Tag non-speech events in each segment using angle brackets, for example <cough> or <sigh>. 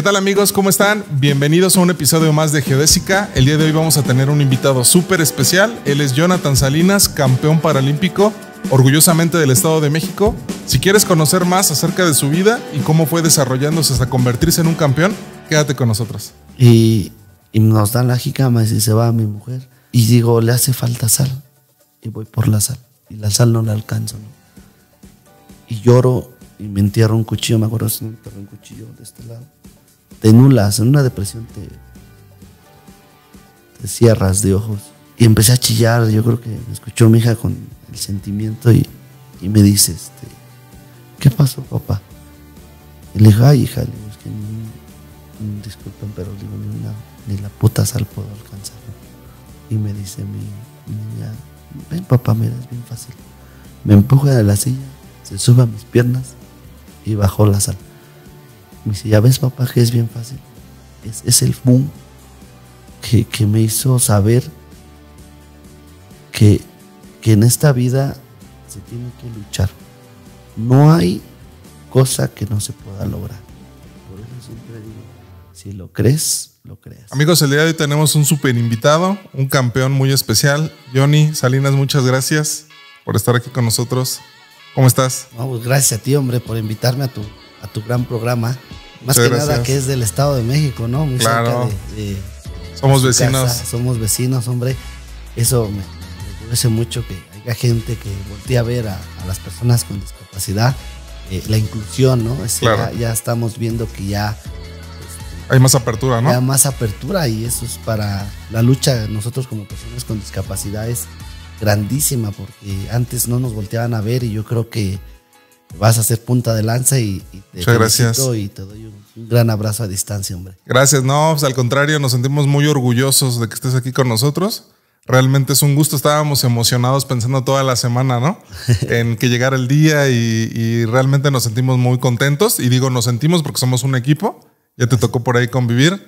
¿Qué tal amigos? ¿Cómo están? Bienvenidos a un episodio más de Geodésica. El día de hoy vamos a tener un invitado súper especial. Él es Jonathan Salinas, campeón paralímpico, orgullosamente del Estado de México. Si quieres conocer más acerca de su vida y cómo fue desarrollándose hasta convertirse en un campeón, quédate con nosotros. Y, nos dan la jicama y se va mi mujer. Y digo, le hace falta sal. Y voy por la sal. Y la sal no la alcanzo. Y lloro y me entierro un cuchillo, me acuerdo si me entierro un cuchillo de este lado te nulas, en una depresión te, cierras de ojos. Y empecé a chillar, yo creo que me escuchó mi hija con el sentimiento y, me dice, este, ¿qué pasó papá? Y le dijo, ay hija, que disculpen, pero digo, ni, una, ni la puta sal puedo alcanzar. Y me dice mi, niña, ven papá, mira, es bien fácil. Me empuja de la silla, se sube a mis piernas y bajó la sal. Me dice, ya ves papá que es bien fácil. Es, el boom que, me hizo saber que, que en esta vida se tiene que luchar. No hay cosa que no se pueda lograr. Por eso siempre digo, si lo crees, lo creas. Amigos, el día de hoy tenemos un super invitado, un campeón muy especial. Johnny Salinas, muchas gracias por estar aquí con nosotros. ¿Cómo estás? Pues gracias a ti, hombre, por invitarme a tu a tu gran programa. Más que nada que es del Estado de México, ¿no? claro. somos vecinos. Somos vecinos, hombre. Eso me, parece mucho que haya gente que voltea a ver a, las personas con discapacidad. Eh, la inclusión, ¿no? Es claro. ya, estamos viendo que ya... hay más apertura, ¿no? Hay más apertura y eso es para la lucha nosotros como personas con discapacidad es grandísima porque antes no nos volteaban a ver y yo creo que vas a ser punta de lanza y, te y doy un, gran abrazo a distancia, hombre. Gracias, no, pues, al contrario, nos sentimos muy orgullosos de que estés aquí con nosotros. Realmente es un gusto, estábamos emocionados pensando toda la semana, ¿no? <laughs> en que llegara el día y, realmente nos sentimos muy contentos. Y digo, nos sentimos porque somos un equipo, ya te tocó por ahí convivir.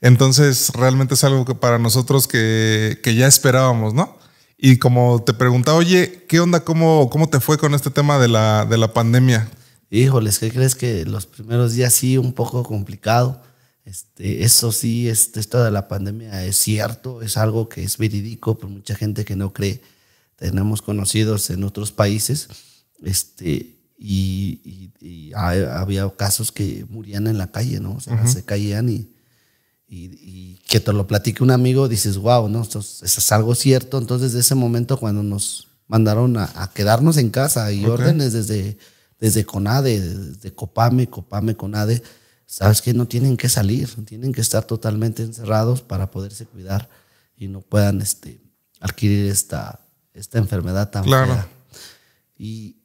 Entonces, realmente es algo que para nosotros que ya esperábamos, ¿no? Y como te preguntaba, oye, ¿qué onda? ¿Cómo, cómo te fue con este tema de la, de la pandemia? Híjoles, ¿qué crees que los primeros días sí, un poco complicado? Este, eso sí, este, esto de la pandemia es cierto, es algo que es verídico, por mucha gente que no cree. Tenemos conocidos en otros países, este, y, había casos que murían en la calle, ¿no? O sea, se caían y, y, que te lo platique un amigo, dices, wow, ¿no? Esto es, algo cierto. Entonces, de ese momento, cuando nos mandaron a, quedarnos en casa y órdenes desde, desde CONADE, desde COPAME, COPAME, CONADE, sabes que no tienen que salir, tienen que estar totalmente encerrados para poderse cuidar y no puedan este, adquirir esta, esta enfermedad tan claro. Y,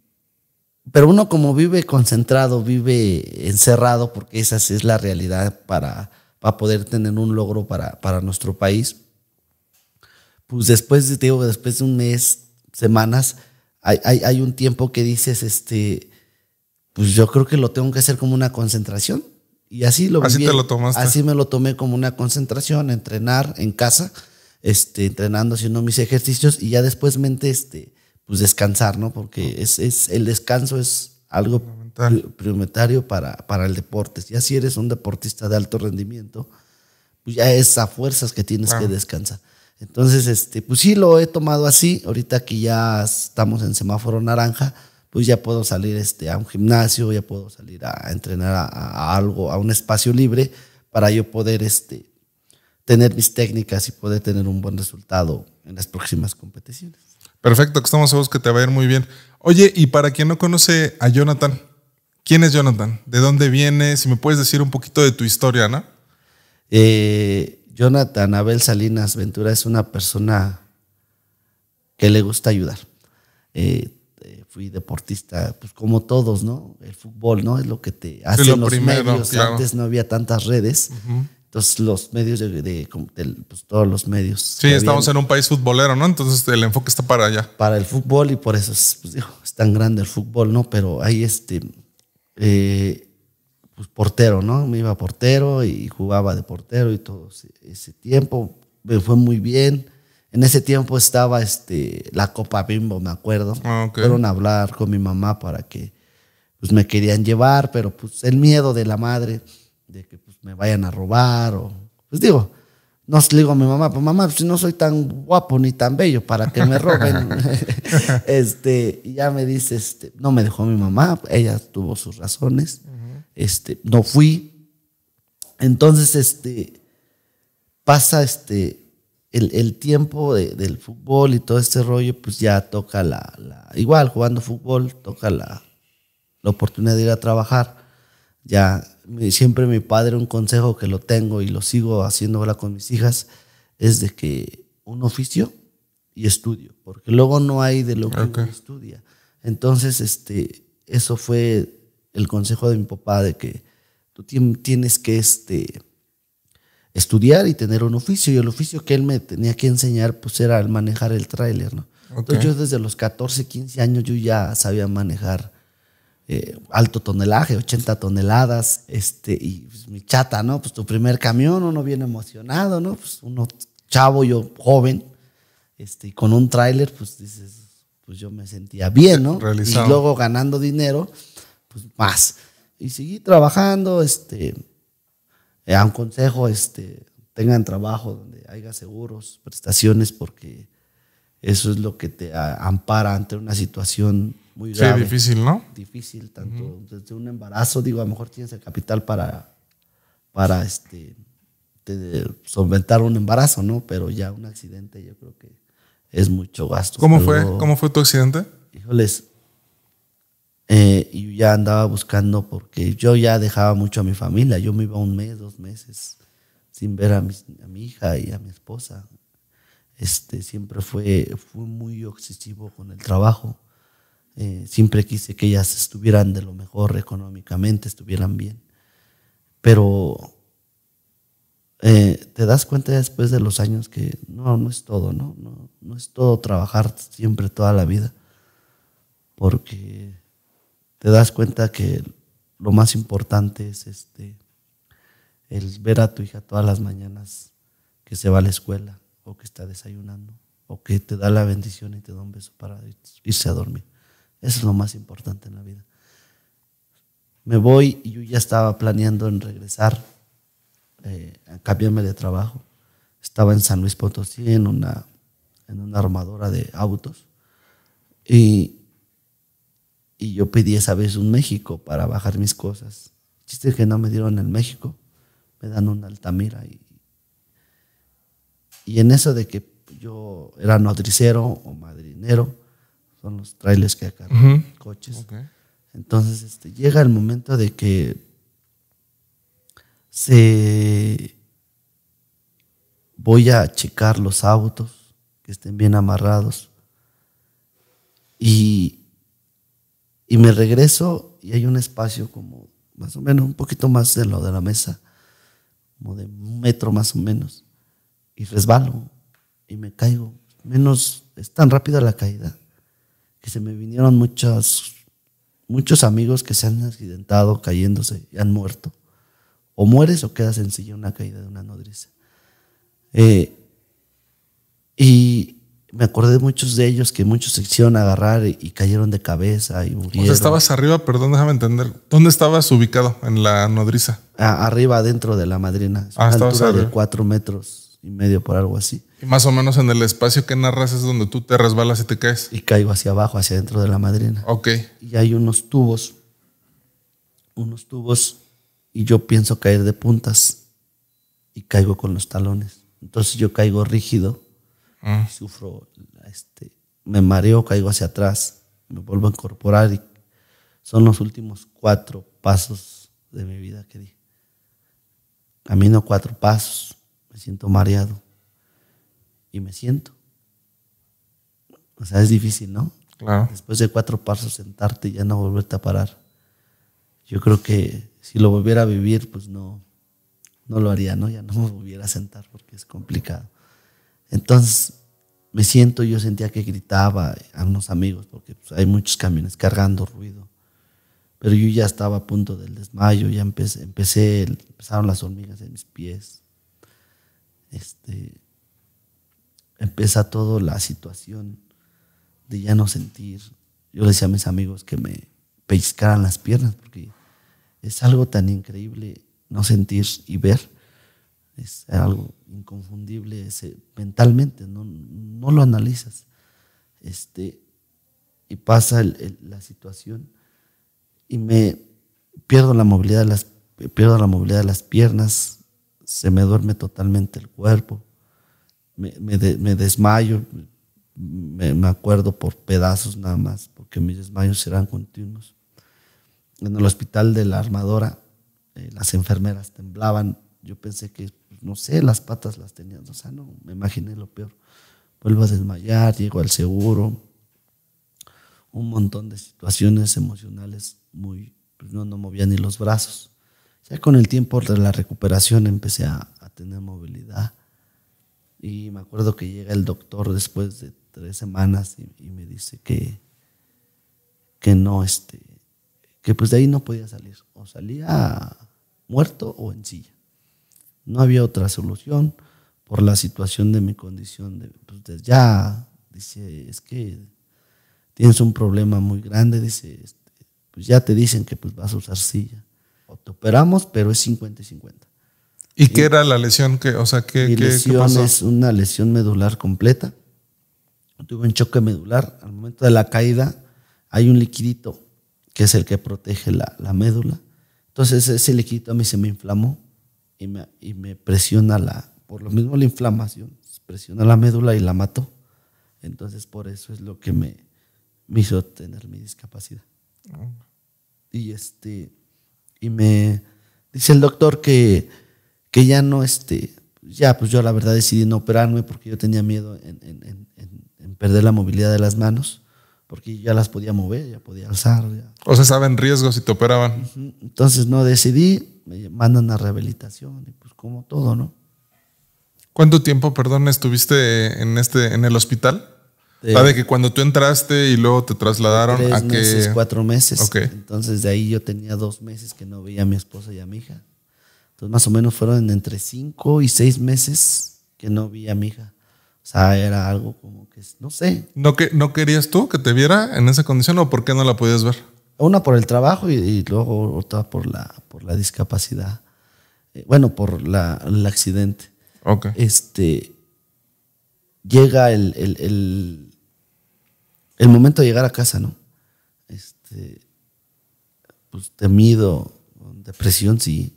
pero uno como vive concentrado, vive encerrado, porque esa es la realidad para, para poder tener un logro para, para nuestro país. Pues después, de, te digo, después de un mes, semanas, hay, hay, un tiempo que dices, este, pues yo creo que lo tengo que hacer como una concentración. Y así lo Así te lo tomaste. Así me lo tomé como una concentración, entrenar en casa, este, entrenando, haciendo mis ejercicios y ya después mente, este, pues descansar, ¿no? Porque es, es el descanso es algo prioritario, para, para el deporte. Ya si eres un deportista de alto rendimiento, pues ya es a fuerzas que tienes que descansar. Entonces, este, pues sí lo he tomado así. Ahorita que ya estamos en semáforo naranja, pues ya puedo salir este, a un gimnasio, ya puedo salir a entrenar a, algo, a un espacio libre, para yo poder este, tener mis técnicas y poder tener un buen resultado en las próximas competiciones. Perfecto, que estamos seguros que te va a ir muy bien. Oye, y para quien no conoce a Jonathan, ¿Quién es Jonathan? ¿De dónde viene? Si me puedes decir un poquito de tu historia, ¿no? Eh, Jonathan Abel Salinas Ventura es una persona que le gusta ayudar. Eh, eh, fui deportista, pues como todos, ¿no? El fútbol, ¿no? Es lo que te hace los medios. Antes no había tantas redes. Entonces los medios de, pues, todos los medios. Sí, estamos en un país futbolero, ¿no? Entonces el enfoque está para allá. Para el fútbol y por eso es, pues, es tan grande el fútbol, ¿no? Pero ahí este eh, pues portero, ¿no? Me iba portero y jugaba de portero y todo ese tiempo. Me fue muy bien. En ese tiempo estaba este, la Copa Bimbo, me acuerdo. Ah, Fueron a hablar con mi mamá para que pues, me querían llevar, pero pues el miedo de la madre de que pues, me vayan a robar o, pues digo, no le digo a mi mamá, pues mamá, si no soy tan guapo ni tan bello para que me roben. <laughs> <laughs> este, ya me dice, este, no me dejó mi mamá, ella tuvo sus razones. Este, no fui. Entonces, este, pasa este, el, tiempo del fútbol y todo este rollo, pues ya toca la, la igual jugando fútbol, toca la, la oportunidad de ir a trabajar. Ya siempre mi padre, un consejo que lo tengo y lo sigo haciendo ahora con mis hijas, es de que un oficio y estudio, porque luego no hay de lo que estudia. Entonces, este, eso fue el consejo de mi papá de que tú tienes que este, estudiar y tener un oficio. Y el oficio que él me tenía que enseñar pues era el manejar el tráiler, ¿no? Entonces yo desde los 14, 15 años yo ya sabía manejar eh, alto tonelaje, 80 toneladas, este, y pues, mi chata, ¿no? Pues tu primer camión, uno viene emocionado, ¿no? Pues uno chavo, yo joven, este, y con un tráiler, pues dices, pues yo me sentía bien, ¿no? Y luego ganando dinero, pues más. Y seguí trabajando, este, eh, a un consejo, este, tengan trabajo donde haya seguros, prestaciones, porque eso es lo que te ampara ante una situación muy Sí, difícil, ¿no? Difícil, tanto desde un embarazo, digo, a lo mejor tienes el capital para, para este, solventar un embarazo, ¿no? Pero ya un accidente yo creo que es mucho gasto. ¿Cómo, fue? ¿Cómo fue tu accidente? Híjoles, eh, yo ya andaba buscando porque yo ya dejaba mucho a mi familia. Yo me iba un mes, dos meses sin ver a mi, hija y a mi esposa. Este, siempre fue, fue muy obsesivo con el trabajo. Eh, siempre quise que ellas estuvieran de lo mejor económicamente, estuvieran bien. Pero eh, te das cuenta después de los años que no, no es todo, ¿no? No, es todo trabajar siempre toda la vida. Porque te das cuenta que lo más importante es este el ver a tu hija todas las mañanas que se va a la escuela o que está desayunando o que te da la bendición y te da un beso para irse a dormir. Eso es lo más importante en la vida. Me voy y yo ya estaba planeando en regresar, eh, a cambiarme de trabajo. Estaba en San Luis Potosí, en una, en una armadora de autos. Y, yo pedí esa vez un México para bajar mis cosas. chiste es que no me dieron el México, me dan una Altamira. Y, y en eso de que yo era nodricero o madrinero, son los trailers que acá, coches. Entonces este, llega el momento de que se voy a checar los autos que estén bien amarrados y, y me regreso y hay un espacio como más o menos un poquito más de lo de la mesa, como de un metro más o menos y resbalo y me caigo. Menos, es tan rápida la caída que se me vinieron muchos, muchos amigos que se han accidentado cayéndose y han muerto. O mueres o quedas en una caída de una nodriza. Eh, y me acordé de muchos de ellos que muchos se hicieron agarrar y, cayeron de cabeza y murieron. estabas arriba, perdón, déjame entender. ¿Dónde estabas ubicado en la nodriza? arriba, dentro de la madrina. a ah, altura de cuatro metros y medio por algo así. Y más o menos en el espacio que narras es donde tú te resbalas y te caes. Y caigo hacia abajo, hacia dentro de la madrina. Ok. Y hay unos tubos, unos tubos, y yo pienso caer de puntas y caigo con los talones. Entonces yo caigo rígido, ah. sufro, este, me mareo, caigo hacia atrás, me vuelvo a incorporar y son los últimos cuatro pasos de mi vida que di. Camino cuatro pasos me siento mareado y me siento. O sea, es difícil, ¿no? Claro. Después de cuatro pasos sentarte y ya no volverte a parar. Yo creo que si lo volviera a vivir, pues no, no lo haría, ¿no? Ya no me volviera a sentar porque es complicado. Entonces, me siento, yo sentía que gritaba a unos amigos, porque pues, hay muchos camiones cargando ruido. Pero yo ya estaba a punto del desmayo, ya empecé, empecé, empezaron las hormigas en mis pies este, empieza toda la situación de ya no sentir. Yo le decía a mis amigos que me pellizcaran las piernas, porque es algo tan increíble no sentir y ver. Es algo inconfundible mentalmente, no, lo analizas. Este, y pasa la situación y me pierdo la movilidad de las, pierdo la movilidad de las piernas, se me duerme totalmente el cuerpo, me, desmayo, me, acuerdo por pedazos nada más, porque mis desmayos eran continuos. En el hospital de la armadora, eh, las enfermeras temblaban, yo pensé que, pues, no sé, las patas las tenían, o sea, no, me imaginé lo peor. Vuelvo a desmayar, llego al seguro, un montón de situaciones emocionales muy, pues, no, no movía ni los brazos. Ya con el tiempo de la recuperación empecé a, tener movilidad. Y me acuerdo que llega el doctor después de tres semanas y, me dice que, que no, este, que pues de ahí no podía salir. O salía muerto o en silla. No había otra solución por la situación de mi condición. De, pues ya, dice, es que tienes un problema muy grande, dice, este, pues ya te dicen que pues vas a usar silla operamos, pero es 50 y 50. ¿Y, qué era la lesión? Que, o sea, ¿qué, mi lesión es una lesión medular completa. Tuve un choque medular. Al momento de la caída hay un liquidito que es el que protege la, médula. Entonces ese liquidito a mí se me inflamó y me, y me presiona la, por lo mismo la inflamación, presiona la médula y la mató. Entonces por eso es lo que me, hizo tener mi discapacidad. Ah. Y este y me dice el doctor que, que ya no, este, ya pues yo la verdad decidí no operarme porque yo tenía miedo en, perder la movilidad de las manos, porque ya las podía mover, ya podía alzar. O sea, estaba en riesgo si te operaban. Entonces no decidí, me mandan a rehabilitación y pues como todo, ¿no? ¿Cuánto tiempo, perdón, estuviste en, este, en el hospital? Este, que cuando tú entraste y luego te trasladaron tres a meses, que... cuatro meses. Entonces de ahí yo tenía dos meses que no veía a mi esposa y a mi hija. Entonces más o menos fueron entre cinco y seis meses que no vi a mi hija. O sea, era algo como que, no sé. ¿No, que, ¿No querías tú que te viera en esa condición o por qué no la podías ver? Una por el trabajo y, luego otra por la, por la discapacidad. Eh, bueno, por el accidente. Ok. Este, llega el el momento de llegar a casa, ¿no? Este, pues temido, depresión, sí.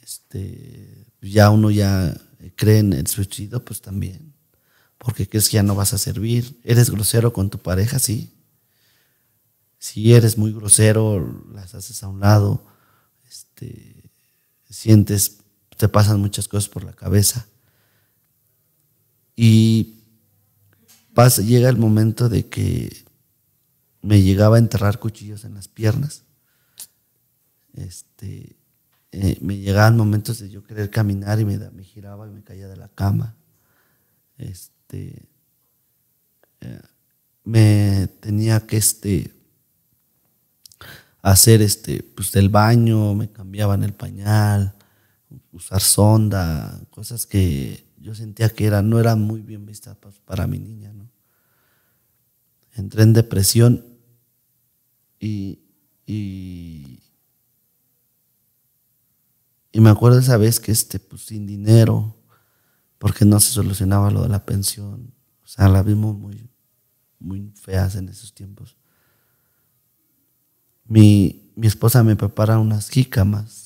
Este, ya uno ya eh, cree en el suicidio, pues también. Porque crees que ya no vas a servir. Eres grosero con tu pareja, sí. Si eres muy grosero, las haces a un lado. Este, sientes, te pasan muchas cosas por la cabeza. Y llega el momento de que me llegaba a enterrar cuchillos en las piernas. Este, eh, me llegaban momentos de yo querer caminar y me, me giraba y me caía de la cama. Este, eh, me tenía que este, hacer este, pues, el baño, me cambiaban el pañal, usar sonda, cosas que yo sentía que era, no era muy bien vista para, mi niña. ¿no? Entré en depresión y, y, me acuerdo esa vez que este, pues, sin dinero, porque no se solucionaba lo de la pensión. O sea, la vimos muy, muy feas en esos tiempos. Mi, mi esposa me prepara unas jícamas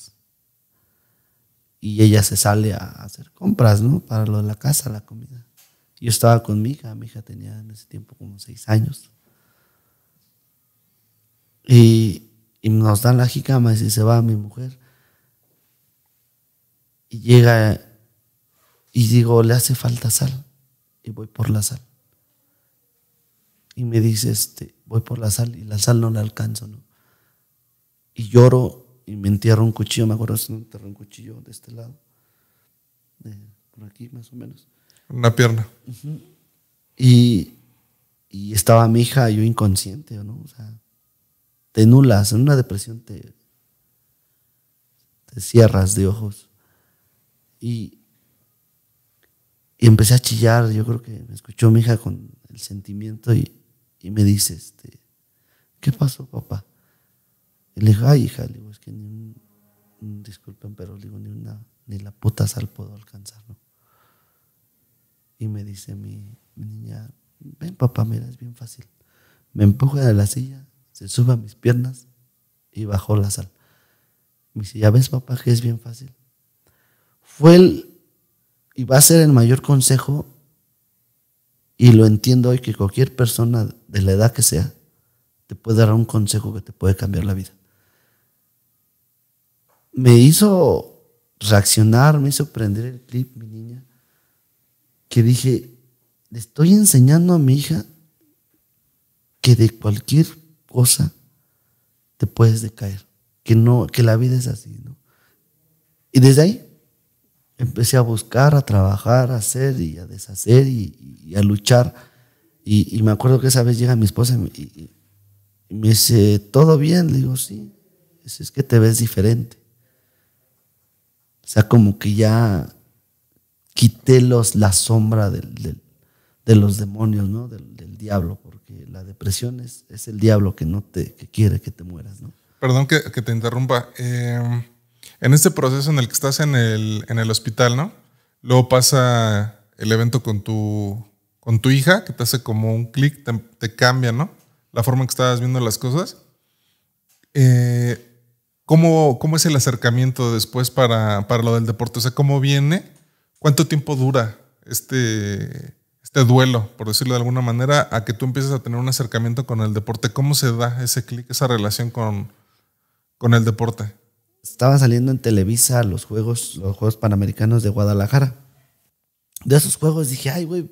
y ella se sale a hacer compras, ¿no? Para lo de la casa, la comida. Yo estaba con mi hija, mi hija tenía en ese tiempo como seis años. Y, nos dan la jicama y se va mi mujer. Y llega y digo, le hace falta sal. Y voy por la sal. Y me dice, este, voy por la sal y la sal no la alcanzo, ¿no? Y lloro y me entierro un cuchillo, me acuerdo, me un cuchillo de este lado, por aquí más o menos. Una pierna. y, estaba mi hija, yo inconsciente, ¿no? O sea, te nulas, en una depresión te, te cierras de ojos. Y, empecé a chillar, yo creo que me escuchó mi hija con el sentimiento y, y me dice, este, ¿qué pasó, papá? Y le dije, ay, hija, digo, es que ni un, disculpen, pero digo, ni una, ni la puta sal puedo alcanzarlo Y me dice mi, niña, ven papá, mira, es bien fácil. Me empuja de la silla, se suba a mis piernas y bajó la sal. Me dice, ya ves papá que es bien fácil. Fue el, y va a ser el mayor consejo, y lo entiendo hoy, que cualquier persona de la edad que sea, te puede dar un consejo que te puede cambiar la vida me hizo reaccionar, me hizo prender el clip, mi niña, que dije, le estoy enseñando a mi hija que de cualquier cosa te puedes decaer, que no, que la vida es así, Y desde ahí empecé a buscar, a trabajar, a hacer y a deshacer y, a luchar. Y, me acuerdo que esa vez llega mi esposa y, me dice, ¿todo bien? Le digo, sí, es que te ves diferente. O sea, como que ya quité la sombra de los demonios, ¿no? Del, diablo, porque la depresión es, el diablo que no te quiere que te mueras, ¿no? Perdón que, te interrumpa. Eh, en este proceso en el que estás en el, hospital, ¿no? Luego pasa el evento con tu, hija, que te hace como un clic, te, cambia, ¿no? La forma en que estabas viendo las cosas. Eh, ¿Cómo, es el acercamiento después para, lo del deporte? O sea, ¿cómo viene? ¿Cuánto tiempo dura este, este duelo, por decirlo de alguna manera, a que tú empieces a tener un acercamiento con el deporte? ¿Cómo se da ese clic, esa relación con, con, el deporte? Estaba saliendo en Televisa los Juegos, los Juegos Panamericanos de Guadalajara. De esos juegos dije, ay, güey,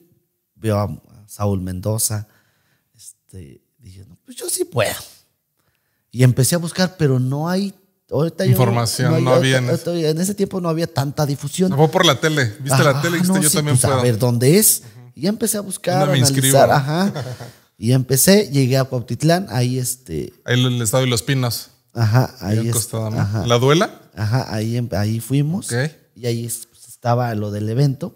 veo a Saúl Mendoza. Este, dije, no, pues yo sí puedo. Y empecé a buscar, pero no hay Información, no, había. en, ese tiempo no había tanta difusión. por la tele. Viste la tele ah, yo también pues, A ver dónde es. Y empecé a buscar, analizar. Ajá. <laughs> y empecé, llegué a Cuautitlán, ahí este. Ahí el estado de los pinos. Ajá, ahí. ¿La duela? Ajá, ahí, em, ahí fuimos. Y ahí pues, estaba lo del evento.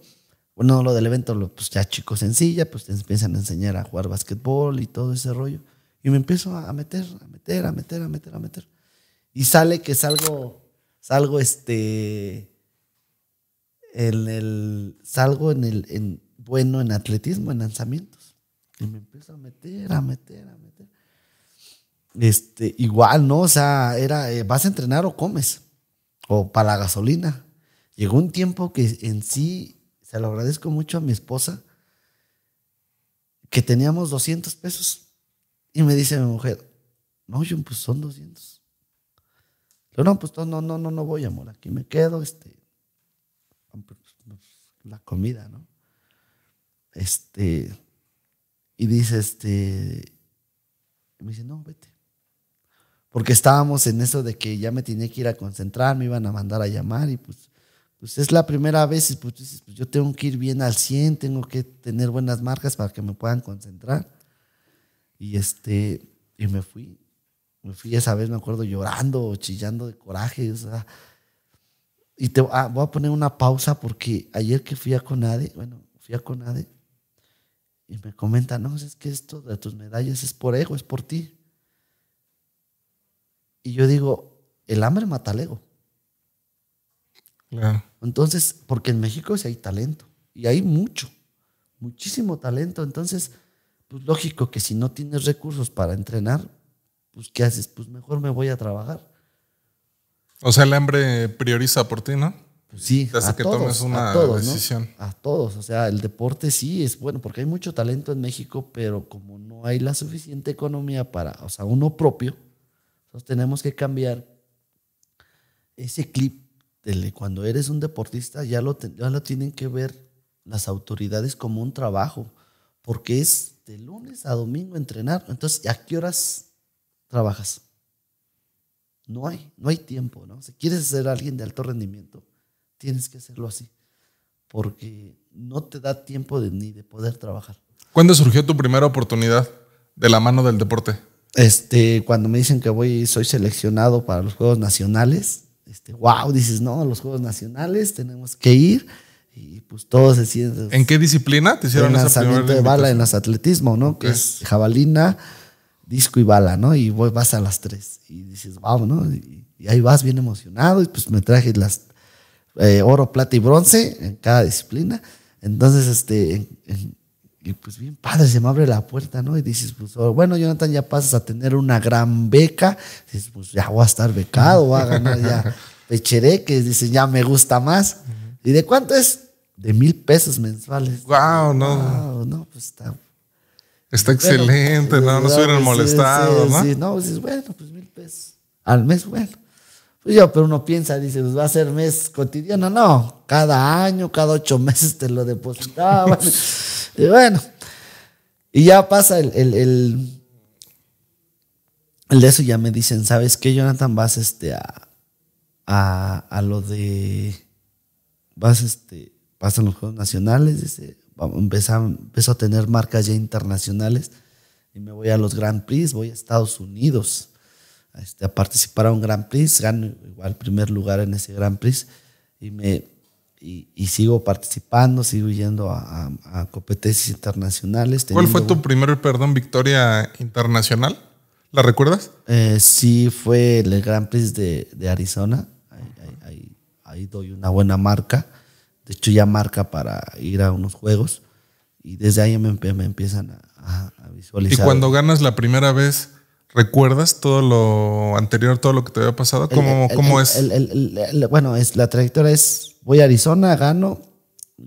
Bueno, lo del evento, pues ya chicos sencilla, pues te empiezan a enseñar a jugar básquetbol y todo ese rollo. Y me empiezo a meter, a meter, a meter, a meter, a meter. Y sale que salgo, salgo este, en el, salgo en el, bueno en atletismo, en lanzamientos. Y me empiezo a meter, a meter, a meter. Este, igual, ¿no? O sea, era, eh, vas a entrenar o comes, o para la gasolina. Llegó un tiempo que en sí, se lo agradezco mucho a mi esposa, que teníamos 200 pesos. Y me dice mi mujer, no, yo pues son 200 no, pues no, no, no, no voy, amor, aquí me quedo, este, pues, la comida, ¿no? Este, y dice, este, me dice, no, vete. Porque estábamos en eso de que ya me tenía que ir a concentrar, me iban a mandar a llamar y pues, pues es la primera vez y pues pues yo tengo que ir bien al 100, tengo que tener buenas marcas para que me puedan concentrar. Y este, y me fui. Me fui esa vez, me acuerdo, llorando, chillando de coraje. Y te ah, voy a poner una pausa porque ayer que fui a Conade, bueno, fui a Conade y me comentan, no, es que esto de tus medallas es por ego, es por ti. Y yo digo, el hambre mata al ego. Entonces, porque en México sí hay talento y hay mucho, muchísimo talento. Entonces, pues lógico que si no tienes recursos para entrenar, pues ¿qué haces? Pues mejor me voy a trabajar. O sea, el hambre prioriza por ti, ¿no? Pues sí, que tomes una decisión. A todos, o sea, el deporte sí es bueno, porque hay mucho talento en México, pero como no hay la suficiente economía para, o sea, uno propio, entonces tenemos que cambiar ese clip de cuando eres un deportista, ya lo, ya lo tienen que ver las autoridades como un trabajo, porque es de lunes a domingo entrenar. Entonces, ¿a qué horas trabajas. No hay, no hay tiempo, ¿no? Si quieres ser alguien de alto rendimiento, tienes que hacerlo así, porque no te da tiempo ni de poder trabajar. ¿Cuándo surgió tu primera oportunidad de la mano del deporte? Este, cuando me dicen que voy, soy seleccionado para los Juegos Nacionales, este, wow, dices, no, los Juegos Nacionales tenemos que ir y pues todos se pues, ¿En qué disciplina te hicieron en lanzamiento de bala en las atletismo, ¿no? Que es jabalina, disco y bala, ¿no? Y vas a las tres. Y dices, wow, ¿no? Y, ahí vas bien emocionado. Y pues me traje las eh, oro, plata y bronce en cada disciplina. Entonces, este, y pues bien padre, se me abre la puerta, ¿no? Y dices, pues oh, bueno, Jonathan, ya pasas a tener una gran beca. dices, pues ya voy a estar becado, voy a ganar ya <laughs> que Dices, ya me gusta más. ¿Y de cuánto es? De mil pesos mensuales. Wow, no. Wow, no, pues está Está excelente, no nos hubieran pues molestado, ¿no? Sí, no, pues dices, bueno, pues mil pesos al mes, bueno. Pues yo, pero uno piensa, dice, pues va a ser mes cotidiano, no, cada año, cada ocho <laughs> meses te lo depositaba. y bueno, y ya pasa el, el, el, de eso, ya me dicen, ¿sabes qué, Jonathan? Vas este a, a, a lo de, vas este, a los Juegos Nacionales, dice, empecé, empiezo a tener marcas ya internacionales y me voy a los Grand Prix, voy a Estados Unidos este, a participar a un Grand Prix, gano igual primer lugar en ese Grand Prix y, me, y, sigo participando, sigo yendo a, competencias internacionales. ¿Cuál fue tu primer, perdón, victoria internacional? ¿La recuerdas? Eh, sí, fue el Grand Prix de, Arizona. Ahí, ahí, doy una buena marca. De hecho, ya marca para ir a unos juegos. Y desde ahí me, empiezan a, visualizar. Y cuando ganas la primera vez, ¿recuerdas todo lo anterior, todo lo que te había pasado? ¿Cómo, es? bueno, es, la trayectoria es, voy a Arizona, gano,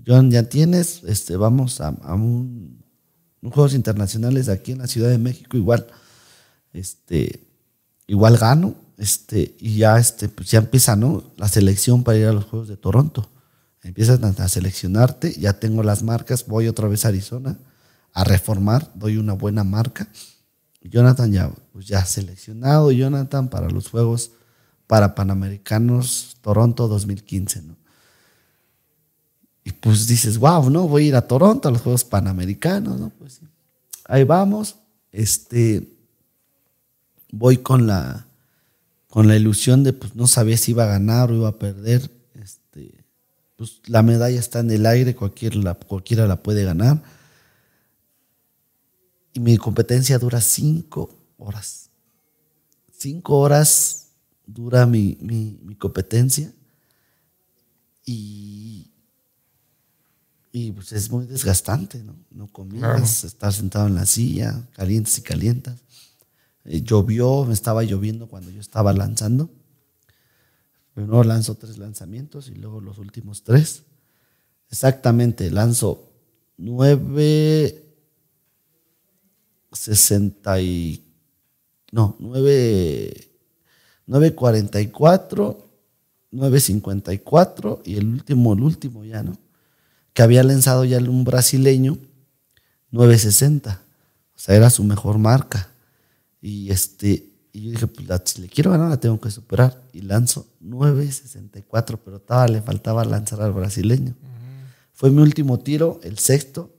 John, ya tienes, este, vamos a, un, un, Juegos Internacionales aquí en la Ciudad de México, igual, este, igual gano, este, y ya, este, pues ya empieza, ¿no? La selección para ir a los Juegos de Toronto empiezas a seleccionarte, ya tengo las marcas, voy otra vez a Arizona a reformar, doy una buena marca. Jonathan ya, pues, ya seleccionado, Jonathan para los Juegos para Panamericanos Toronto 2015, Y pues dices, wow, ¿no? Voy a ir a Toronto a los Juegos Panamericanos, Pues Ahí vamos, este, voy con la, con la ilusión de, pues no sabía si iba a ganar o iba a perder, pues, la medalla está en el aire, cualquiera la puede ganar. Y mi competencia dura cinco horas. Cinco horas dura mi, competencia. Y, pues, es muy desgastante, ¿no? No comías, estar sentado en la silla, calientes y calientas. Eh, llovió, me estaba lloviendo cuando yo estaba lanzando. Primero lanzo tres lanzamientos y luego los últimos tres. Exactamente, lanzo nueve 60 y. No, 9. 944, 954 y el último, el último ya, ¿no? Que había lanzado ya un brasileño, 960. O sea, era su mejor marca. Y este, y yo dije, pues si le quiero ganar, la tengo que superar. Y lanzo 9.64, pero estaba, le faltaba lanzar al brasileño. Fue mi último tiro, el sexto.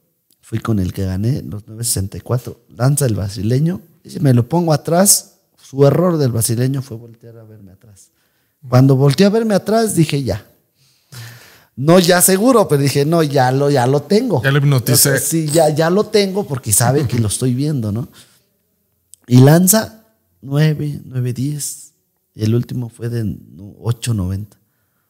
Fui con el que gané los 9.64. Lanza el brasileño. Y me lo pongo atrás, su error del brasileño fue voltear a verme atrás. Cuando volteé a verme atrás, dije ya. No ya seguro, pero dije, no, ya lo, ya lo tengo. Ya lo hipnoticé. sí, ya, ya lo tengo porque sabe que <laughs> lo estoy viendo, ¿no? Y lanza 9, 9, 10. Y el último fue de 8, 90. O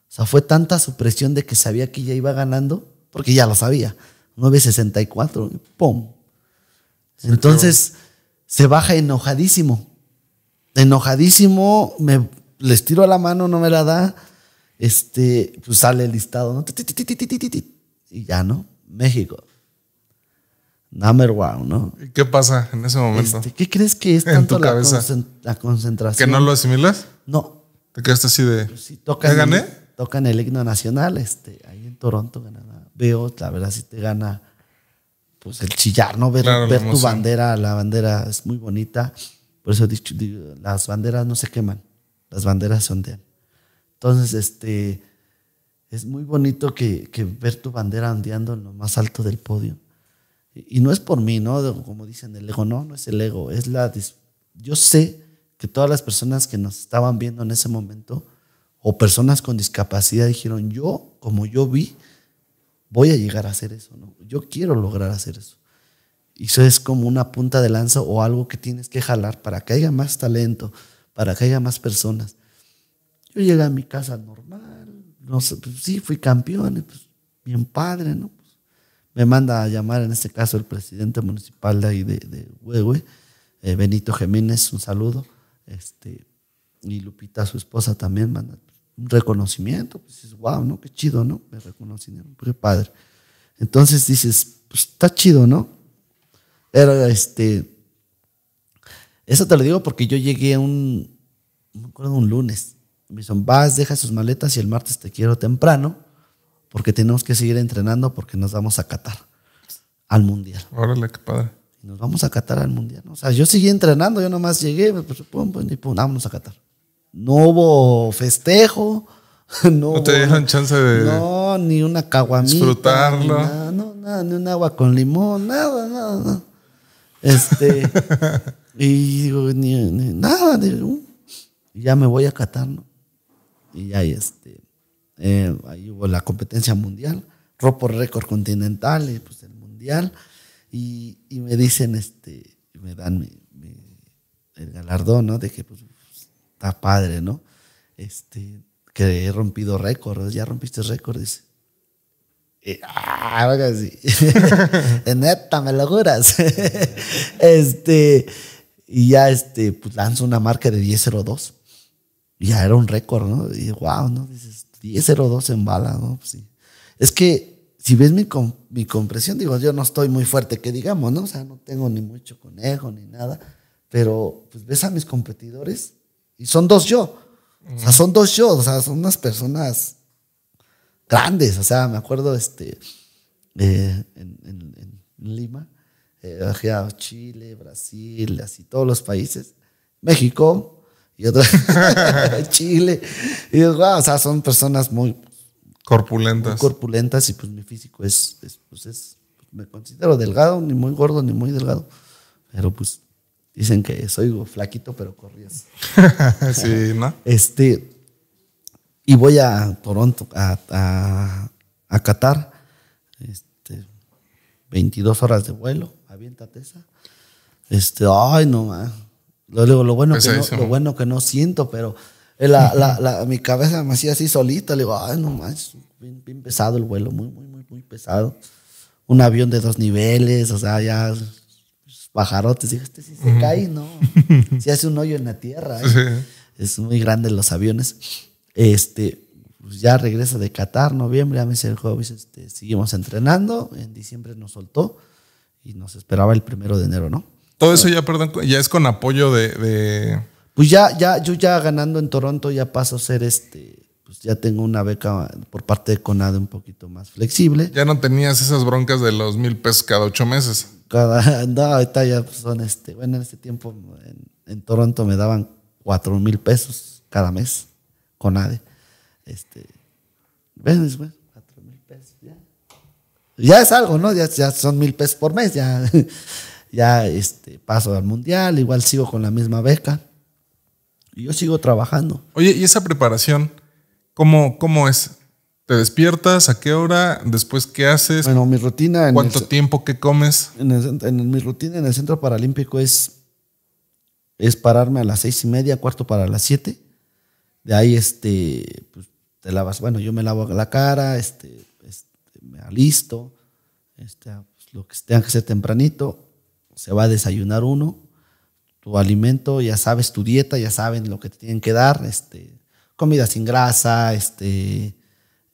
sea, fue tanta su presión de que sabía que ya iba ganando, porque ya lo sabía. 9, 64, ¡pum! Entonces se baja enojadísimo. Enojadísimo, me, les tiro a la mano, no me la da. Este, pues sale el listado, ¿no? Y ya, ¿no? México. Number one ¿no? qué pasa en ese momento? Este, ¿Qué crees que es <laughs> tanto la, concentración? ¿Que no lo asimilas? No. ¿Te quedaste así de. Si tocan gané? tocan el himno nacional, este, ahí en Toronto, Ganada. Veo, la verdad, si te gana, pues el chillar, ¿no? Ver, tu bandera, la bandera es muy bonita. Por eso he dicho, las banderas no se queman, las banderas se ondean Entonces, este, es muy bonito que ver tu bandera ondeando en lo más alto del podio y no es por mí, ¿no? Como dicen, el ego, no, no es el ego, es la... Yo sé que todas las personas que nos estaban viendo en ese momento o personas con discapacidad dijeron, yo, como yo vi, voy a llegar a hacer eso, ¿no? Yo quiero lograr hacer eso. Y eso es como una punta de lanza o algo que tienes que jalar para que haya más talento, para que haya más personas. Yo llegué a mi casa normal, no pues, sí, fui campeón, pues, bien padre, ¿no? me manda a llamar, en este caso, el presidente municipal de ahí de, Huehue, eh, Benito Jiménez, un saludo. Este, y Lupita, su esposa, también manda un reconocimiento. Pues dices, wow, ¿no? Qué chido, ¿no? Me reconocieron, qué padre. Entonces dices, pues está chido, ¿no? pero este. Eso te lo digo porque yo llegué un. me acuerdo, un lunes. Me dicen, vas, deja sus maletas y el martes te quiero temprano porque tenemos que seguir entrenando porque nos vamos a catar al mundial. Órale, qué padre. nos vamos a catar al mundial. O sea, yo seguí entrenando, yo nomás llegué, pues, pues pum, pum, pues, pum, vámonos a catar. No hubo festejo. <laughs> No, no te dieron chance de. No, ni una caguamita. Disfrutarlo. no, nada, ni un agua con limón, nada, nada. nada. Este. <laughs> y digo, ni, nada. y ya me voy a catar. ¿no? Y ahí, este. Eh, ahí hubo la competencia mundial, ropo récord continental y eh, pues el mundial. Y, me dicen, este, me dan el galardón, ¿no? De que pues, está padre, ¿no? Este, que he rompido récords, ya rompiste récords. Y, eh, ah, así. <laughs> Neta, me lo juras. <laughs> este, y ya este, pues lanzo una marca de 10.02. Y ya era un récord, ¿no? Y wow, ¿no? Dices, 10 02 en bala, ¿no? Pues es que si ves mi, mi compresión, digo, yo no estoy muy fuerte, que digamos, ¿no? O sea, no tengo ni mucho conejo ni nada, pero pues ves a mis competidores y son dos yo. O sea, son dos yo, o sea, son unas personas grandes. O sea, me acuerdo este, eh, en, en, Lima, eh, Chile, Brasil, así todos los países. México, y otra <laughs> Chile. Y ah, o sea, son personas muy corpulentas. corpulentas y pues mi físico es, pues es, pues, me considero delgado, ni muy gordo, ni muy delgado. Pero pues dicen que soy flaquito, pero corrías. <laughs> sí, ¿no? Este, y voy a Toronto, a, a, Qatar. Este, 22 horas de vuelo, aviéntate esa. Este, ay, no, lo, lo, bueno, que no, lo bueno que no siento, pero eh, mi cabeza me hacía así solita. Le digo, ay, no más, bien, pesado el vuelo, muy, muy, muy, muy pesado. Un avión de dos niveles, o sea, ya pajarotes. Dije, este sí se cae, ¿no? Si <laughs> hace un hoyo en la tierra. ¿eh? Es muy grande los aviones. Este, pues ya regreso de Qatar, noviembre, a mí el este, seguimos entrenando. En diciembre nos soltó y nos esperaba el primero de enero, ¿no? Todo eso ya, perdón, ya es con apoyo de, Pues ya, ya, yo ya ganando en Toronto ya paso a ser este. Pues ya tengo una beca por parte de CONADE un poquito más flexible. Ya no tenías esas broncas de los mil pesos cada ocho meses. <laughs> no, ahorita ya son este. Bueno, en este tiempo en, Toronto me daban cuatro mil pesos cada mes, CONADE. Este. ¿Ves, güey? Cuatro mil pesos, ya. Ya es algo, ¿no? Ya, ya son mil pesos por mes, ya. <laughs> ya este, paso al mundial, igual sigo con la misma beca. Y yo sigo trabajando. Oye, ¿y esa preparación cómo, cómo es? ¿Te despiertas? ¿A qué hora? ¿Después qué haces? Bueno, mi rutina... En ¿Cuánto tiempo? ¿Qué comes? En, mi rutina en el Centro Paralímpico es, es pararme a las seis y media, cuarto para las siete. De ahí este, pues, te lavas, bueno, yo me lavo la cara, este, este me alisto, este, pues, lo que tenga que ser tempranito se va a desayunar uno, tu alimento, ya sabes tu dieta, ya saben lo que te tienen que dar, este, comida sin grasa, este,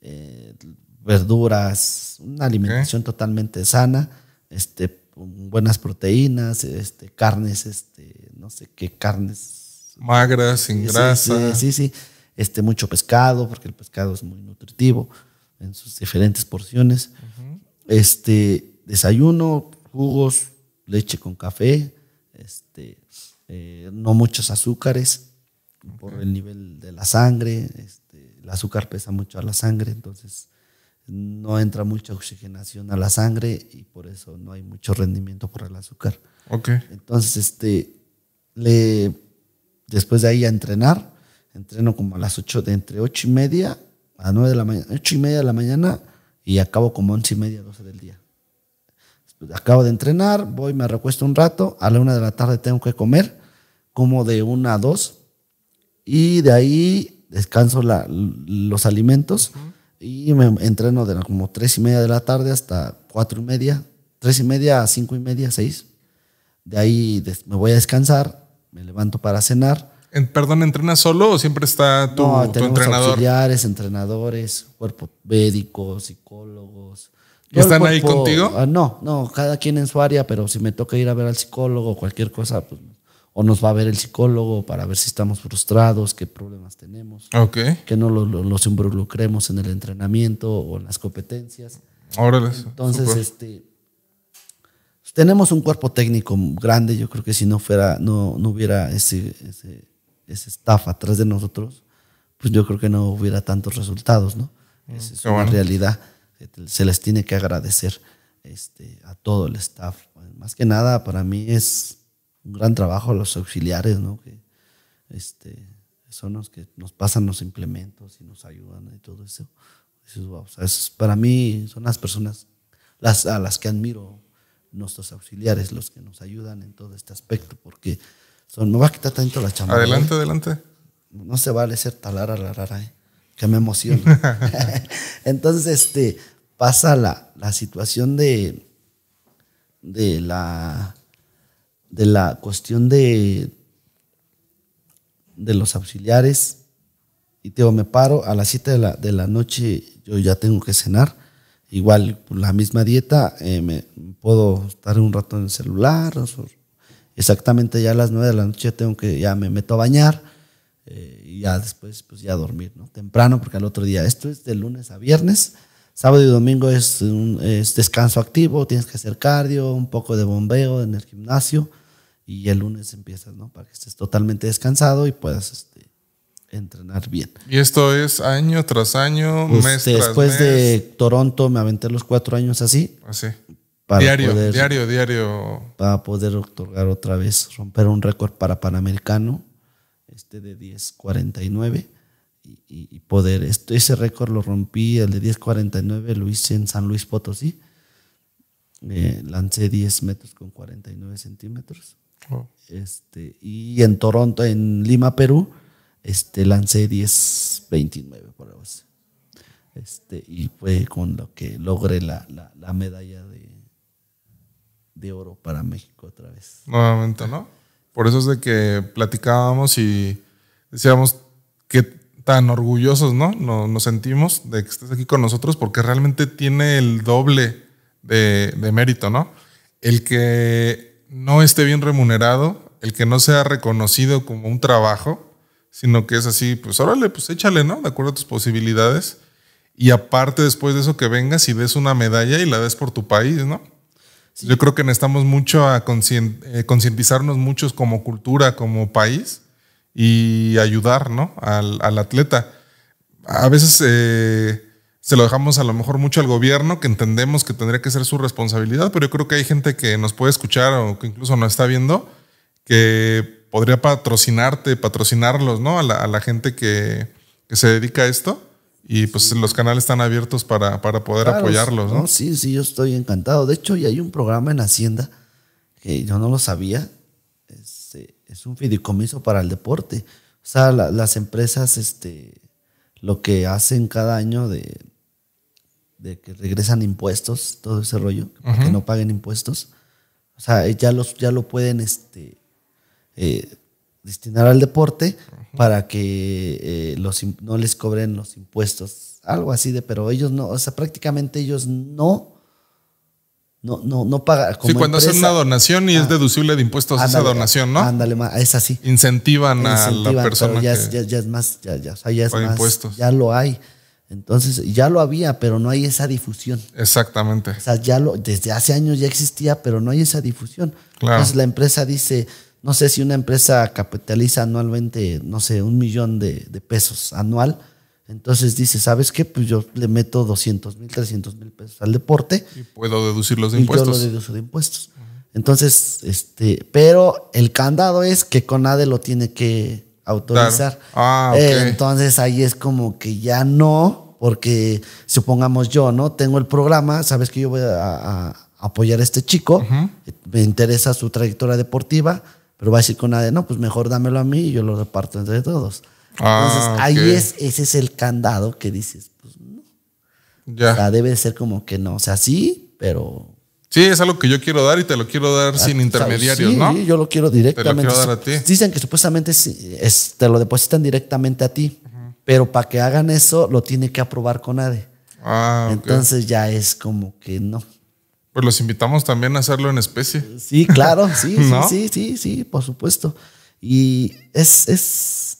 eh, verduras, una alimentación totalmente sana, este, buenas proteínas, este, carnes, este, no sé qué carnes. Magras, sin grasa. Sí, sí, Este, mucho pescado, porque el pescado es muy nutritivo en sus diferentes porciones. Este, desayuno, jugos, leche con café, este, eh, no muchos azúcares por el nivel de la sangre, este, el azúcar pesa mucho a la sangre, entonces no entra mucha oxigenación a la sangre y por eso no hay mucho rendimiento por el azúcar. Okay. Entonces, este, le, después de ahí a entrenar, entreno como a las 8, de entre 8 y media a 9 de la mañana, 8 y media de la mañana y acabo como 11 y media, 12 del día acabo de entrenar, voy, me recuesto un rato, a la una de la tarde tengo que comer, como de una a dos, y de ahí descanso los alimentos y me entreno de como tres y media de la tarde hasta cuatro y media, tres y media a cinco y media, seis. De ahí me voy a descansar, me levanto para cenar. Perdón, ¿entrenas solo o siempre está tu, no, tu entrenador? Auxiliares, entrenadores, cuerpo médico, psicólogos, están ahí contigo? Ah, no, no, cada quien en su área, pero si me toca ir a ver al psicólogo o cualquier cosa, pues, o nos va a ver el psicólogo para ver si estamos frustrados, qué problemas tenemos, que no los involucremos en el entrenamiento o en las competencias. Órale. Entonces, este tenemos un cuerpo técnico grande, yo creo que si no fuera, no, no hubiera ese, ese, staff atrás de nosotros, pues yo creo que no hubiera tantos resultados, ¿no? Mm, esa es realidad se les tiene que agradecer este, a todo el staff. Más que nada, para mí es un gran trabajo los auxiliares, ¿no? Que este, son los que nos pasan los implementos y nos ayudan y todo eso. para mí son las personas las, a las que admiro nuestros auxiliares, los que nos ayudan en todo este aspecto, porque son, no va a quitar tanto la chamba. Adelante, ¿eh? adelante. No se vale ser talara, rara, ¿eh? que me emociona. <laughs> <laughs> Entonces, este, pasa la, situación de, de, la, de la cuestión de, de los auxiliares. Y te me paro a las 7 de la, de la noche, yo ya tengo que cenar. Igual, la misma dieta, eh, me, puedo estar un rato en el celular. exactamente ya a las 9 de la noche tengo que, ya me meto a bañar. Eh, y ya después, pues ya dormir, ¿no? Temprano, porque al otro día, esto es de lunes a viernes Sábado y domingo es, un, es descanso activo, tienes que hacer cardio, un poco de bombeo en el gimnasio y el lunes empiezas, ¿no? Para que estés totalmente descansado y puedas este, entrenar bien. Y esto es año tras año, pues mes Después tras mes. de Toronto me aventé los cuatro años así. Así. Ah, diario, diario, diario. Para poder otorgar otra vez, romper un récord para Panamericano, este de 10.49 y, poder. ese récord lo rompí, el de 10.49 lo hice en San Luis Potosí. lancé 10 metros con 49 centímetros. Este, y en Toronto, en Lima, Perú, este, lancé 10.29 por Este, y fue con lo que logré la, medalla de, de, oro para México otra vez. Nuevamente, ¿no? Por eso es de que platicábamos y decíamos que tan orgullosos, ¿no? Nos, sentimos de que estés aquí con nosotros porque realmente tiene el doble de, mérito, ¿no? El que no esté bien remunerado, el que no sea reconocido como un trabajo, sino que es así, pues órale, pues échale, ¿no? De acuerdo a tus posibilidades. Y aparte, después de eso, que vengas y des una medalla y la des por tu país, ¿no? Yo creo que necesitamos mucho a concientizarnos muchos como cultura, como país, y ayudar ¿no? al, atleta. A veces eh, se lo dejamos a lo mejor mucho al gobierno, que entendemos que tendría que ser su responsabilidad, pero yo creo que hay gente que nos puede escuchar o que incluso nos está viendo, que podría patrocinarte, patrocinarlos, ¿no? A la, gente que, se dedica a esto. Y pues los canales están abiertos para, para poder apoyarlos, ¿no? Sí, sí, yo estoy encantado. De hecho, y hay un programa en Hacienda que yo no lo sabía, es un fideicomiso para el deporte. O sea, las empresas, este, lo que hacen cada año de, de que regresan impuestos, todo ese rollo, que no paguen impuestos. O sea, ya, los, ya lo pueden este, eh, destinar al deporte para que eh, los, no les cobren los impuestos, algo así de, pero ellos no, o sea, prácticamente ellos no no, no, no paga. sí, cuando hacen una donación y es ah, deducible de impuestos esa donación, ¿no? Ándale, es así. Incentivan, a la persona. Ya, que es, ya, ya, es más, ya, ya lo hay. Entonces, ya lo había, pero no hay esa difusión. Exactamente. O sea, ya desde hace años ya existía, pero no hay esa difusión. Claro. Entonces la empresa dice, no sé si una empresa capitaliza anualmente, no sé, un millón de, de pesos anual entonces dice, ¿sabes qué? Pues yo le meto 200 mil, 300 mil pesos al deporte. Y puedo deducir los impuestos. Yo lo deduzo de impuestos. Entonces, este, pero el candado es que CONADE lo tiene que autorizar. Ah, entonces ahí es como que ya no, porque supongamos yo, ¿no? Tengo el programa, sabes que yo voy a, apoyar a este chico, me interesa su trayectoria deportiva, pero va a decir CONADE, no, pues mejor dámelo a mí y yo lo reparto entre todos. Ah, ahí es, ese es el candado que dices, pues no. Ya. O debe ser como que no. O sea, sí, pero. Sí, es algo que yo quiero dar y te lo quiero dar ah, sin intermediarios, ¿no? Sí, yo lo quiero directamente. Te quiero dar a ti. Dicen que supuestamente es, te lo depositan directamente a ti, pero para que hagan eso lo tiene que aprobar con ADE. Ah, Entonces ya es como que no. Pues los invitamos también a hacerlo en especie. Sí, claro, sí, <laughs> sí, sí, sí, sí, por supuesto. Y es, es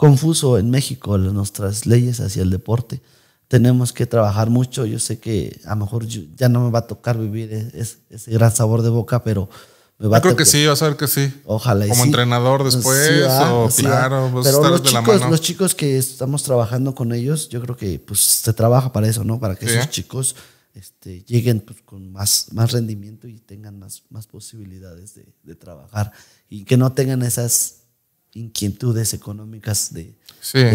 confuso en México nuestras leyes hacia el deporte. Tenemos que trabajar mucho. Yo sé que a lo mejor ya no me va a tocar vivir e-, ese, gran sabor de boca, pero me va Yo creo que sí, vas a saber que sí. Ojalá. Como entrenador después, ah, claro, pero los chicos, los chicos que estamos trabajando con ellos, yo creo que pues se trabaja para eso, ¿no? Para que esos chicos este, lleguen pues, con más, más rendimiento y tengan más, más posibilidades de, trabajar y que no tengan esas inquietudes económicas de,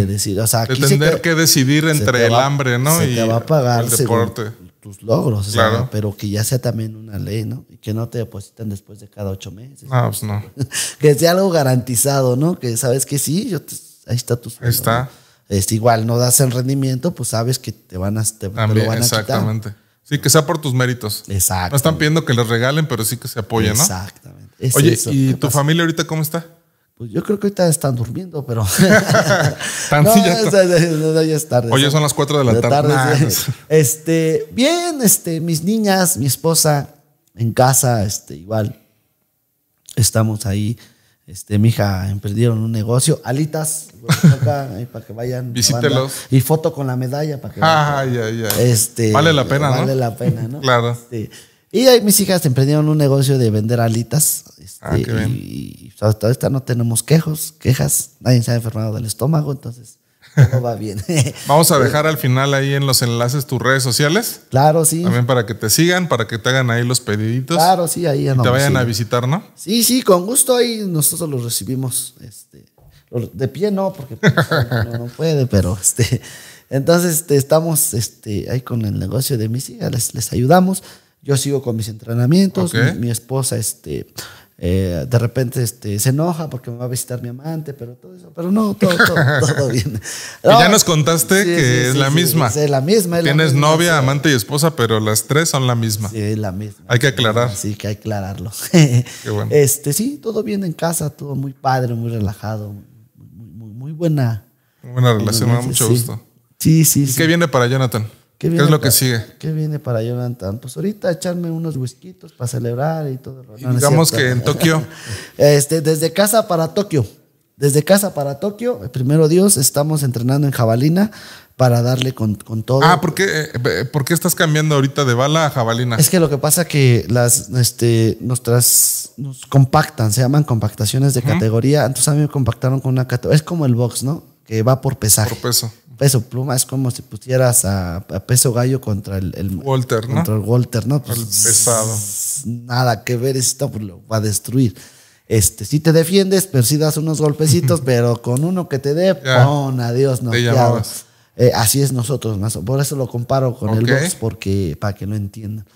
decir, o sea, tener que decidir entre el hambre, ¿no? y va a el deporte. tus logros, pero que ya sea también una ley, ¿no? Y que no te depositan después de cada ocho meses. Pues <laughs> que sea algo garantizado, ¿no? Que sabes que sí, yo ahí está tu está. Es este, igual, no das el rendimiento, pues sabes que te van a, te, exactamente. Sí, que sea por tus méritos. Exacto. No están pidiendo que les regalen, pero sí que se apoyen, ¿no? Exactamente. Oye, ¿y tu familia ahorita cómo está? Pues yo creo que ahorita están durmiendo, pero. no, es tarde. Oye, son las 4 de la tarde. <laughs> Este, bien, este, mis niñas, mi esposa en casa, este, igual. Estamos ahí. Este, mi hija emprendieron un negocio, alitas, para que vayan. Visítelos. Y foto con la medalla para que. Ah, vayan, Este, vale la pena, ¿no? Vale la pena, ¿no? <laughs> claro. Sí. Este, y ahí mis hijas emprendieron un negocio de vender alitas. Ah, este, y hasta ahorita no tenemos quejos, quejas. Nadie se ha enfermado del estómago, entonces va bien. <laughs> Vamos a dejar al final ahí en los enlaces tus redes sociales. Claro, sí. También para que te sigan, para que te hagan ahí los pediditos. Claro, sí, ahí ya y te vayan a visitar, ¿no? Sí, sí, con gusto ahí nosotros los recibimos. Este, de pie no, porque pues, no, puede, pero este, entonces este, estamos este, ahí con el negocio de mis hijas, les ayudamos. Yo sigo con mis entrenamientos, mi, esposa este, eh, de repente este, se enoja porque me va a visitar mi amante, pero todo eso. Pero no, todo, <laughs> bien. ya nos contaste que es, la misma. Es la misma. Tienes novia, amante y esposa, pero las tres son la misma. Sí, es la misma. Hay que aclarar. Sí, que hay que aclararlo. <laughs> Este, sí, todo bien en casa, todo muy padre, muy relajado, muy, muy, buena. buena relación, mucho gusto. Sí, sí, qué viene para Jonathan? ¿Qué, es lo que sigue? ¿Qué viene para Jonathan? Pues ahorita echarme unos whiskitos para celebrar y todo. No, digamos que en Tokio. <laughs> este, desde casa para Tokio. Desde casa para Tokio, eh, primero Dios, estamos entrenando en jabalina para darle con, todo. Ah, ¿por qué, eh, eh, ¿por estás cambiando ahorita de bala a jabalina? Es que lo que pasa que las, este, nuestras, nos compactan, se llaman compactaciones de categoría. Entonces a mí me compactaron con una categoría. Es como el box, ¿no? Que va por pesaje. Por peso peso pluma es como si pusieras a, peso gallo contra el, Walter, contra el Walter, ¿no? Pues, el pesado. Nada que ver, esto lo va a destruir. Este, si te defiendes, pero si das unos golpecitos, <laughs> pero con uno que te dé, pon adiós, no. Eh, así es nosotros, por eso lo comparo con el box, porque para que lo entiendan.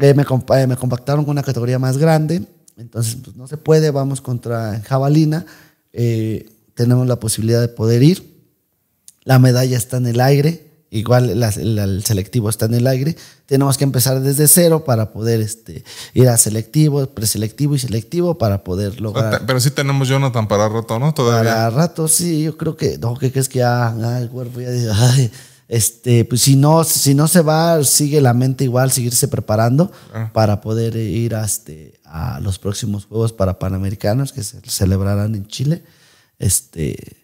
Eh, me, eh, me, compactaron con una categoría más grande, entonces pues, no se puede, vamos contra jabalina, tenemos la posibilidad de poder ir la medalla está en el aire, igual el selectivo está en el aire, tenemos que empezar desde cero para poder este, ir a selectivo, preselectivo y selectivo para poder lograr. pero sí tenemos Jonathan para rato, ¿no? Todavía. Para rato, sí, yo creo que, no, ¿qué crees que ya, el cuerpo ya dice, este, pues si no, si no se va, sigue la mente igual, seguirse preparando ah. para poder ir este, a los próximos Juegos para Panamericanos que se celebrarán en Chile. Este,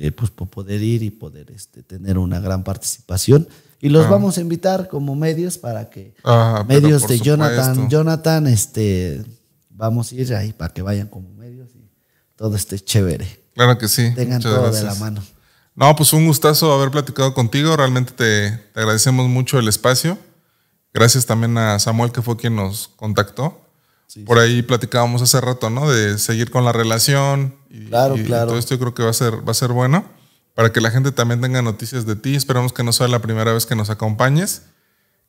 eh, pues poder ir y poder este, tener una gran participación. Y los ah. vamos a invitar como medios para que ah, medios de Jonathan, Jonathan, este, vamos a ir ahí para que vayan como medios y todo esté chévere. Claro que sí. Tengan todo de la mano. No, pues un gustazo haber platicado contigo. Realmente te, te agradecemos mucho el espacio. Gracias también a Samuel que fue quien nos contactó. Por ahí platicábamos hace rato, ¿no? De seguir con la relación. Y, claro, claro. todo esto yo creo que va a ser, va a ser bueno para que la gente también tenga noticias de ti. Esperamos que no sea la primera vez que nos acompañes.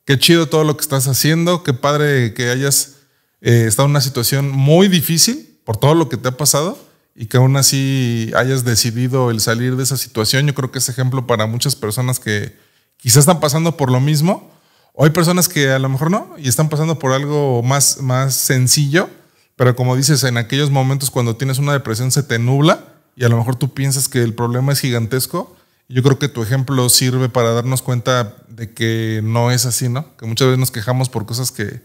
Qué chido todo lo que estás haciendo. Qué padre que hayas eh, estado en una situación muy difícil por todo lo que te ha pasado y que aún así hayas decidido el salir de esa situación. Yo creo que es ejemplo para muchas personas que quizás están pasando por lo mismo hay personas que a lo mejor no y están pasando por algo más, más sencillo, pero como dices, en aquellos momentos cuando tienes una depresión se te nubla y a lo mejor tú piensas que el problema es gigantesco. Yo creo que tu ejemplo sirve para darnos cuenta de que no es así, ¿no? Que muchas veces nos quejamos por cosas que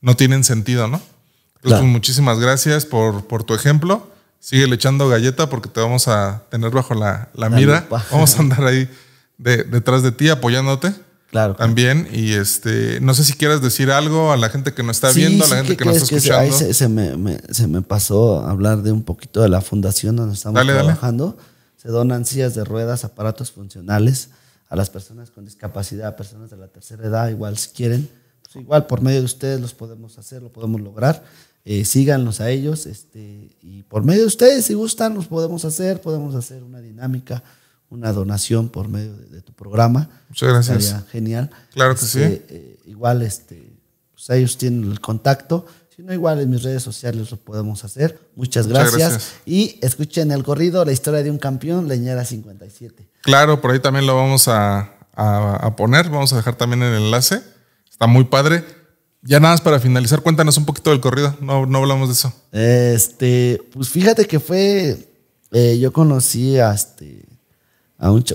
no tienen sentido, ¿no? Entonces, pues, muchísimas gracias por, por tu ejemplo. Sigue echando galleta porque te vamos a tener bajo la, mira. Vamos a andar <laughs> ahí detrás de ti apoyándote. También, y este, no sé si quieras decir algo a la gente que nos está viendo, a la gente que, nos está escuchando. Ahí se, me, se, pasó hablar de un poquito de la fundación donde estamos trabajando. Se donan sillas de ruedas, aparatos funcionales a las personas con discapacidad, a personas de la tercera edad, igual si quieren. Pues, igual por medio de ustedes los podemos hacer, lo podemos lograr. Eh, síganlos a ellos este, y por medio de ustedes, si gustan, los podemos hacer, podemos hacer una dinámica una donación por medio de, tu programa. Muchas gracias. Sería genial. Claro que sí. Este, eh, igual, este, pues, ellos tienen el contacto. Si no, igual en mis redes sociales lo podemos hacer. Muchas, gracias. Y escuchen el corrido, la historia de un campeón, Leñera 57. Claro, por ahí también lo vamos a, poner. Vamos a dejar también el enlace. Está muy padre. Ya nada más para finalizar, cuéntanos un poquito del corrido. No, hablamos de eso. Este, pues fíjate que fue. Eh, yo conocí a este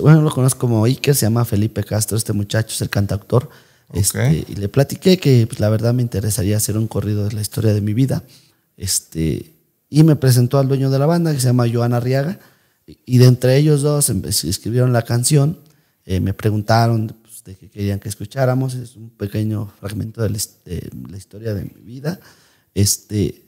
bueno, lo conozco como Iker, se llama Felipe Castro, este muchacho es el cantautor. Este, y le platiqué que pues, la verdad me interesaría hacer un corrido de la historia de mi vida. Este, y me presentó al dueño de la banda, que se llama Joana Arriaga. Y de entre ellos dos escribieron la canción. Eh, me preguntaron pues, de qué querían que escucháramos. Es un pequeño fragmento de la, historia de mi vida. Este,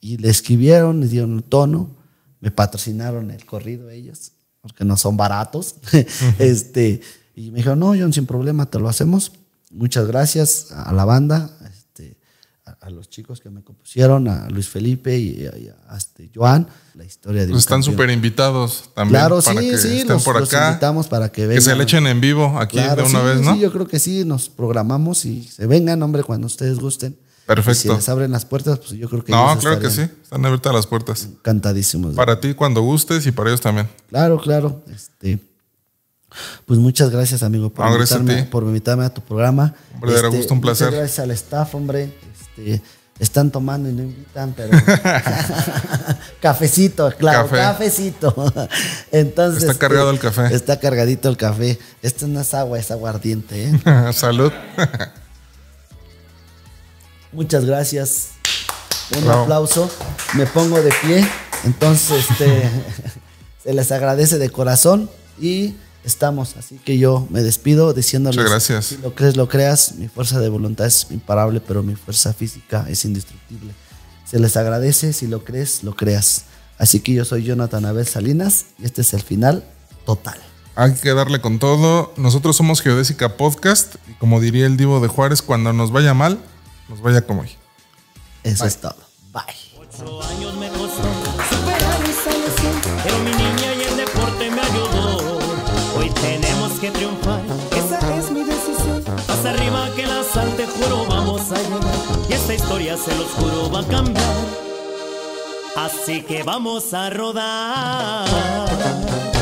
y le escribieron, le dieron el tono. Me patrocinaron el corrido ellos porque no son baratos. <laughs> este, y me dijeron, no, John, sin problema, te lo hacemos. Muchas gracias a la banda, este, a, los chicos que me compusieron, a Luis Felipe y, a, este, Joan. La historia de pues Están súper invitados también. Claro, sí, sí, estén por acá, los invitamos para que vengan. Que se le echen en vivo aquí de una vez, ¿no? Sí, yo creo que sí, nos programamos y se vengan, hombre, cuando ustedes gusten. Perfecto. si les abren las puertas, pues yo creo que. No, claro que sí. Están abiertas las puertas. Encantadísimos. Para ti cuando gustes y para ellos también. Claro, claro. Este, pues muchas gracias, amigo, por, invitarme, a por invitarme a tu programa. Hombre, este, gusto, un placer. Muchas gracias al staff, hombre. Este, están tomando y no invitan, pero. <laughs> cafecito, claro, cafecito. <laughs> Entonces. Está cargado el café. Está cargadito el café. Esto no es agua, es aguardiente, ¿eh? <laughs> Salud. Muchas gracias. Un aplauso. Me pongo de pie. Entonces, este, <laughs> se les agradece de corazón y estamos. Así que yo me despido diciéndoles. Muchas gracias. Si lo crees, lo creas. Mi fuerza de voluntad es imparable, pero mi fuerza física es indestructible. Se les agradece. Si lo crees, lo creas. Así que yo soy Jonathan Abel Salinas y este es el final total. Hay que darle con todo. Nosotros somos Geodésica Podcast y como diría el divo de Juárez, cuando nos vaya mal, nos vaya como hoy. Eso es todo. Bye. Ocho años me costó superar mis años, pero mi niña y el deporte me ayudó. Hoy tenemos que triunfar, esa es mi decisión. Más arriba que la sal, te juro, vamos a llegar. Y esta historia, se los juro, va a cambiar. Así que vamos a rodar.